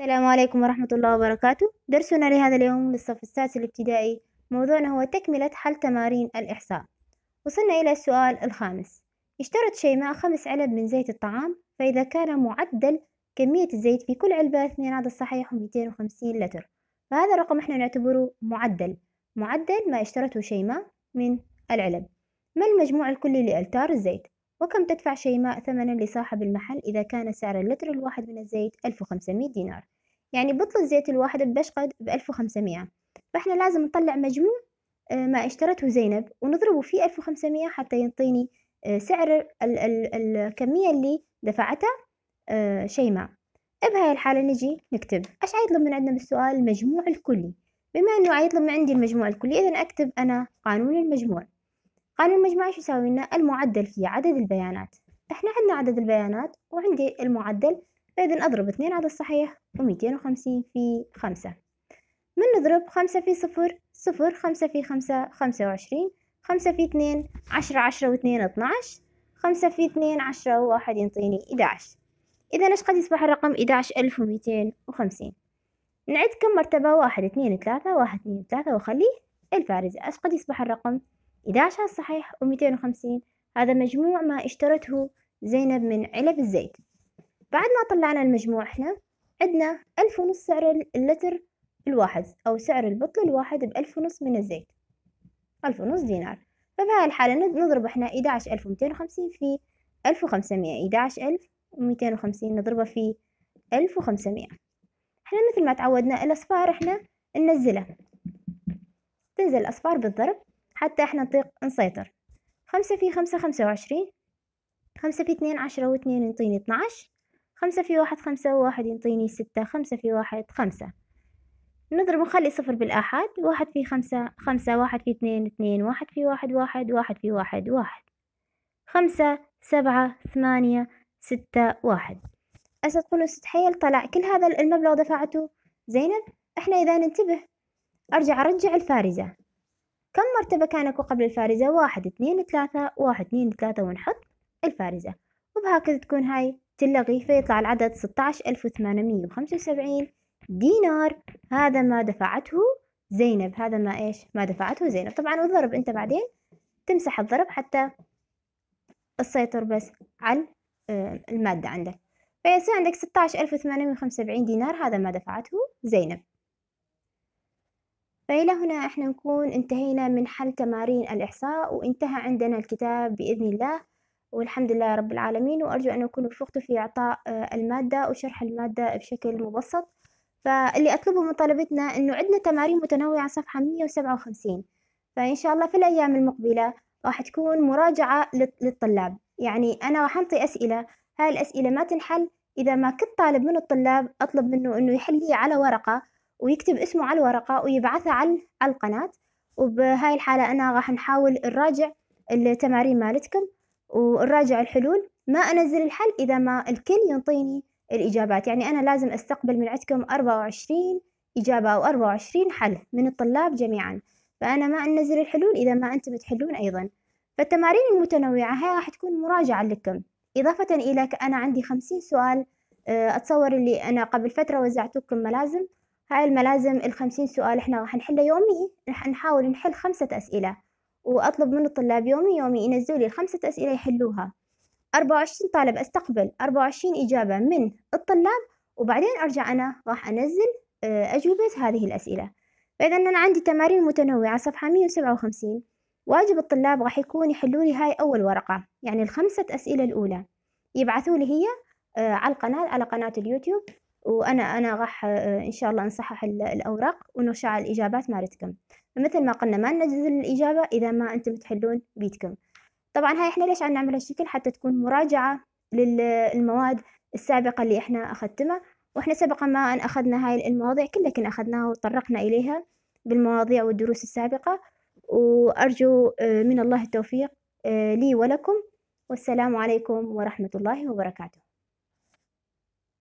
السلام عليكم ورحمة الله وبركاته درسنا لهذا اليوم للصف السادس الابتدائي موضوعنا هو تكملة حل تمارين الإحصاء وصلنا إلى السؤال الخامس اشترت شيماء خمس علب من زيت الطعام فإذا كان معدل كمية الزيت في كل علبة اثنين عدد صحيح 250 لتر فهذا الرقم احنا نعتبره معدل معدل ما اشترته شيماء من العلب ما المجموع الكلي لألتار الزيت وكم تدفع شيماء ثمنا لصاحب المحل إذا كان سعر اللتر الواحد من الزيت 1500 دينار يعني بطل الزيت الواحد ببشقد ب 1500 فإحنا لازم نطلع مجموع آه، ما اشترته زينب ونضربه في 1500 حتى يعطيني آه، سعر ال ال الكمية اللي دفعتها آه، شيماء بهاي الحالة نجي نكتب ايش عيطلب من عندنا بالسؤال المجموع الكلي بما انه عيطلب من عندي المجموع الكلي اذا اكتب انا قانون المجموع قانون المجموعة شو يساوي لنا المعدل في عدد البيانات احنا عندنا عدد البيانات وعندي المعدل فإذا أضرب اثنين على الصحيح وميتين وخمسين في خمسة من نضرب خمسة في صفر صفر خمسة في خمسة خمسة وعشرين خمسة في اثنين عشرة عشرة واثنين عشر، خمسة في اثنين عشرة وواحد ينطيني إداعش إذا إيش قد يصبح الرقم إداعش ألف وميتين وخمسين نعد كم مرتبة واحد اثنين ثلاثة واحد اثنين ثلاثة وخليه الفارز إيش قد يصبح الرقم 11 صحيح و250 هذا مجموع ما اشترته زينب من علب الزيت بعد ما طلعنا المجموع احنا عندنا ألف ونص سعر اللتر الواحد أو سعر البطل الواحد بألف ونص من الزيت ألف ونص دينار فبهاي الحالة نضرب احنا إداعش ألف ومتين وخمسين في ألف وخمسمية إداعش ألف ومتين وخمسين نضربه في ألف وخمسمائة احنا مثل ما تعودنا الأصفار احنا ننزلها تنزل الأصفار بالضرب حتى احنا نطيق نسيطر خمسة في خمسة خمسة وعشرين خمسة في اثنين عشرة واثنين ينطيني اتناش خمسة في واحد خمسة وواحد ينطيني ستة خمسة في واحد خمسة نضرب ونخلي صفر بالآحاد واحد في خمسة خمسة واحد في اثنين اثنين واحد في واحد واحد واحد في واحد واحد خمسة سبعة ثمانية ستة واحد أسد قنص تحيل طلع كل هذا المبلغ دفعته زينب احنا إذا ننتبه أرجع أرجع الفارزة كم مرتبة كان أكو قبل الفارزة واحد اثنين ثلاثة واحد اثنين ثلاثة ونحط الفارزة وبهكذا تكون هاي تلغي فيطلع العدد ستة عشر ألف وثمانمية وخمسة وسبعين دينار هذا ما دفعته زينب هذا ما إيش ما دفعته زينب طبعا والضرب أنت بعدين تمسح الضرب حتى تسيطر بس على آه، المادة عندك فيصير عندك ستة عشر ألف وثمانمية وخمسة وسبعين دينار هذا ما دفعته زينب فإلى هنا احنا نكون انتهينا من حل تمارين الإحصاء وانتهى عندنا الكتاب بإذن الله والحمد لله رب العالمين وأرجو أن أكون وفقت في إعطاء آه، المادة وشرح المادة بشكل مبسط فاللي أطلبه من طلبتنا أنه عندنا تمارين متنوعة صفحة 157 فإن شاء الله في الأيام المقبلة راح تكون مراجعة للطلاب يعني أنا راح أنطي أسئلة هاي الأسئلة ما تنحل إذا ما كنت طالب من الطلاب أطلب منه أنه يحل لي على ورقة ويكتب اسمه على الورقة ويبعثها على القناة وبهاي الحالة أنا راح نحاول نراجع التمارين مالتكم ونراجع الحلول ما أنزل الحل إذا ما الكل ينطيني الإجابات يعني أنا لازم أستقبل من عندكم 24 إجابة أو 24 حل من الطلاب جميعا فأنا ما أنزل الحلول إذا ما أنتم تحلون أيضا فالتمارين المتنوعة هي راح تكون مراجعة لكم إضافة إلى أنا عندي خمسين سؤال آه، أتصور اللي أنا قبل فترة وزعتكم ملازم هاي الملازم الخمسين سؤال احنا راح نحله يومي راح نحاول نحل خمسة أسئلة وأطلب من الطلاب يومي يومي ينزلوا لي الخمسة أسئلة يحلوها أربعة وعشرين طالب أستقبل أربعة وعشرين إجابة من الطلاب وبعدين أرجع أنا راح أنزل آه، أجوبة هذه الأسئلة فإذا أنا عندي تمارين متنوعة صفحة مية وسبعة وخمسين واجب الطلاب راح يكون يحلوا لي هاي أول ورقة يعني الخمسة أسئلة الأولى يبعثوا لي هي آه، على القناة على قناة اليوتيوب وأنا أنا راح آه، إن شاء الله نصحح الأوراق ونرجع الإجابات مالتكم مثل ما قلنا ما ننزل الإجابة إذا ما أنتم تحلون بيتكم طبعا هاي إحنا ليش عم نعمل هالشكل حتى تكون مراجعة للمواد السابقة اللي إحنا أخذتها وإحنا سبق ما أن أخذنا هاي المواضيع كلها كنا أخذناها وتطرقنا إليها بالمواضيع والدروس السابقة وأرجو آه، من الله التوفيق آه، لي ولكم والسلام عليكم ورحمة الله وبركاته